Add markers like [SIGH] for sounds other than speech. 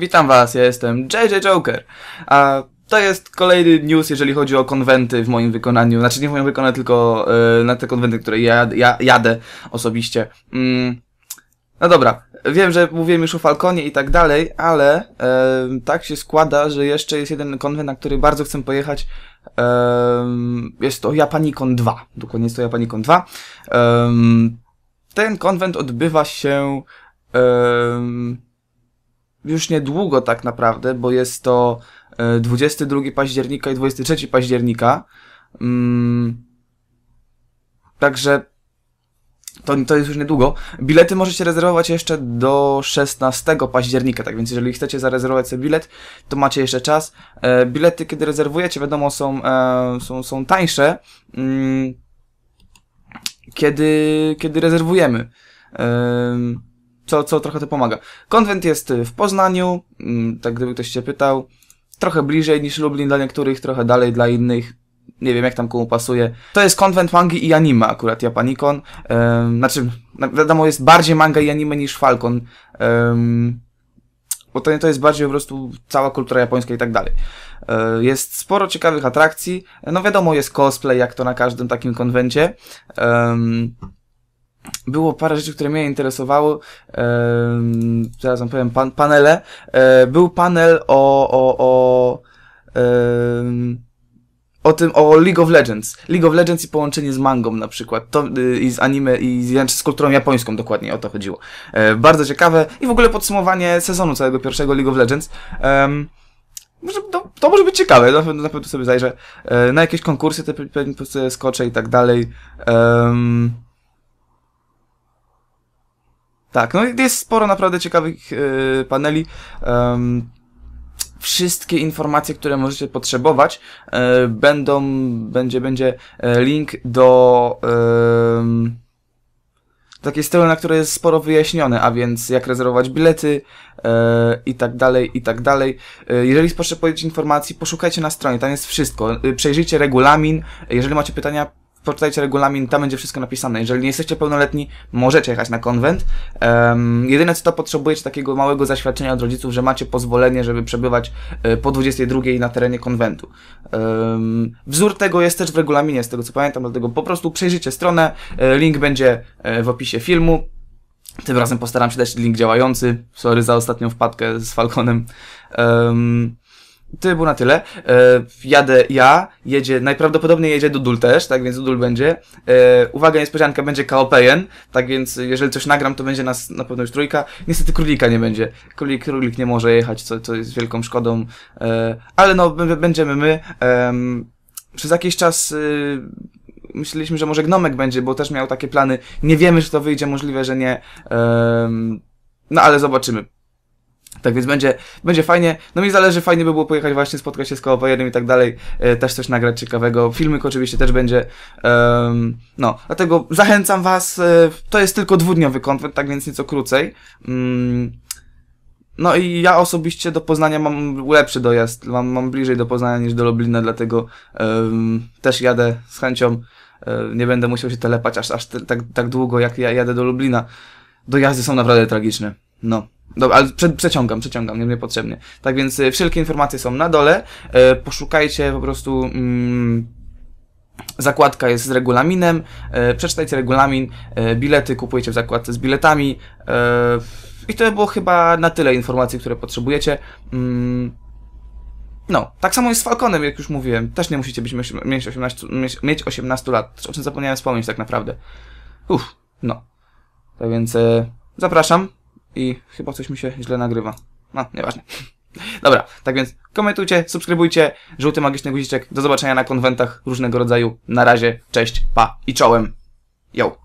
Witam Was, ja jestem JJ Joker. A to jest kolejny news, jeżeli chodzi o konwenty w moim wykonaniu. Znaczy nie w moim wykonaniu, tylko yy, na te konwenty, które ja, ja jadę osobiście. Mm. No dobra, wiem, że mówiłem już o Falconie i tak dalej, ale yy, tak się składa, że jeszcze jest jeden konwent, na który bardzo chcę pojechać. Yy, jest to Japanicon 2. Dokładnie jest to Japanicon 2. ten konwent odbywa się już niedługo tak naprawdę, bo jest to 22 e, października i 23 października. Mm. Także to, to jest już niedługo. Bilety możecie rezerwować jeszcze do 16 października, tak więc jeżeli chcecie zarezerwować sobie bilet, to macie jeszcze czas. E, bilety, kiedy rezerwujecie, wiadomo, są, e, są, są tańsze, mm, kiedy, kiedy rezerwujemy. Um, co, co trochę to pomaga. Konwent jest y, w Poznaniu, mm, tak gdyby ktoś się pytał. Trochę bliżej niż Lublin dla niektórych, trochę dalej dla innych. Nie wiem, jak tam komu pasuje. To jest konwent mangi i anime akurat, Japanikon. znaczy, wiadomo, jest bardziej manga i anime niż Falcon. Um, bo to, to jest bardziej po prostu cała kultura japońska i tak dalej. E, jest sporo ciekawych atrakcji. No wiadomo, jest cosplay, jak to na każdym takim konwencie. Ehm, było parę rzeczy, które mnie interesowały. Um, teraz wam powiem pan, panele. E, był panel o, o, o, o tym, o League of Legends. League of Legends i połączenie z mangą na przykład. To, y, I z anime, i z, znaczy z kulturą japońską dokładnie, o to chodziło. E, bardzo ciekawe. I w ogóle podsumowanie sezonu całego pierwszego League of Legends. Um, może, to, to, może być ciekawe, na pewno, na pewno sobie zajrzę. E, na jakieś konkursy te pewnie skoczę i tak dalej. Um, tak, no jest sporo naprawdę ciekawych yy, paneli. Um, wszystkie informacje, które możecie potrzebować, yy, będą, będzie, będzie e, link do yy, takiej strony, na której jest sporo wyjaśnione, a więc jak rezerwować bilety yy, i tak dalej, i tak dalej. Yy, jeżeli potrzebujecie informacji, poszukajcie na stronie, tam jest wszystko. Yy, przejrzyjcie regulamin, jeżeli macie pytania, poczytajcie regulamin, tam będzie wszystko napisane. Jeżeli nie jesteście pełnoletni, możecie jechać na konwent. Um, jedyne co to potrzebujecie takiego małego zaświadczenia od rodziców, że macie pozwolenie, żeby przebywać e, po 22 na terenie konwentu. Um, wzór tego jest też w regulaminie, z tego co pamiętam, dlatego po prostu przejrzyjcie stronę, e, link będzie e, w opisie filmu. Tym razem postaram się dać link działający. Sorry za ostatnią wpadkę z Falconem. Um, to było na tyle. E, jadę ja, jedzie, najprawdopodobniej jedzie Dudul też, tak więc Dudul będzie. E, uwaga, niespodzianka, będzie Kaopejen, tak więc jeżeli coś nagram, to będzie nas na pewno już trójka. Niestety Królika nie będzie. Królik, królik nie może jechać, co, co jest wielką szkodą, e, ale no, będziemy my. E, przez jakiś czas... Y, myśleliśmy, że może Gnomek będzie, bo też miał takie plany. Nie wiemy, czy to wyjdzie, możliwe, że nie. Um, no ale zobaczymy. Tak więc będzie, będzie fajnie. No mi zależy, fajnie by było pojechać właśnie, spotkać się z kołowojenem i tak dalej, e, też coś nagrać ciekawego. Filmik oczywiście też będzie. Um, no, dlatego zachęcam was. E, to jest tylko dwudniowy konwent, tak więc nieco krócej. Mm, no i ja osobiście do Poznania mam lepszy dojazd, mam, mam bliżej do Poznania niż do Lublina, dlatego um, też jadę z chęcią. E, nie będę musiał się telepać aż, aż te, tak, tak długo, jak ja jadę do Lublina. Dojazdy są naprawdę tragiczne. No. Dobra, ale prze, przeciągam, przeciągam, niepotrzebnie. Tak więc y, wszelkie informacje są na dole. E, poszukajcie po prostu. Mm, Zakładka jest z regulaminem, e, przeczytajcie regulamin, e, bilety kupujecie w zakładce z biletami. E, I to było chyba na tyle informacji, które potrzebujecie. Mm, no, tak samo jest z Falconem, jak już mówiłem. Też nie musicie być, mieć, 18, mieć 18 lat, o czym zapomniałem wspomnieć tak naprawdę. Uff, no. Tak więc e, zapraszam. I chyba coś mi się źle nagrywa. No, nieważne. [LAUGHS] Dobra, tak więc komentujcie, subskrybujcie, żółty magiczny guziczek. Do zobaczenia na konwentach różnego rodzaju. Na razie, cześć, pa i czołem. Yo!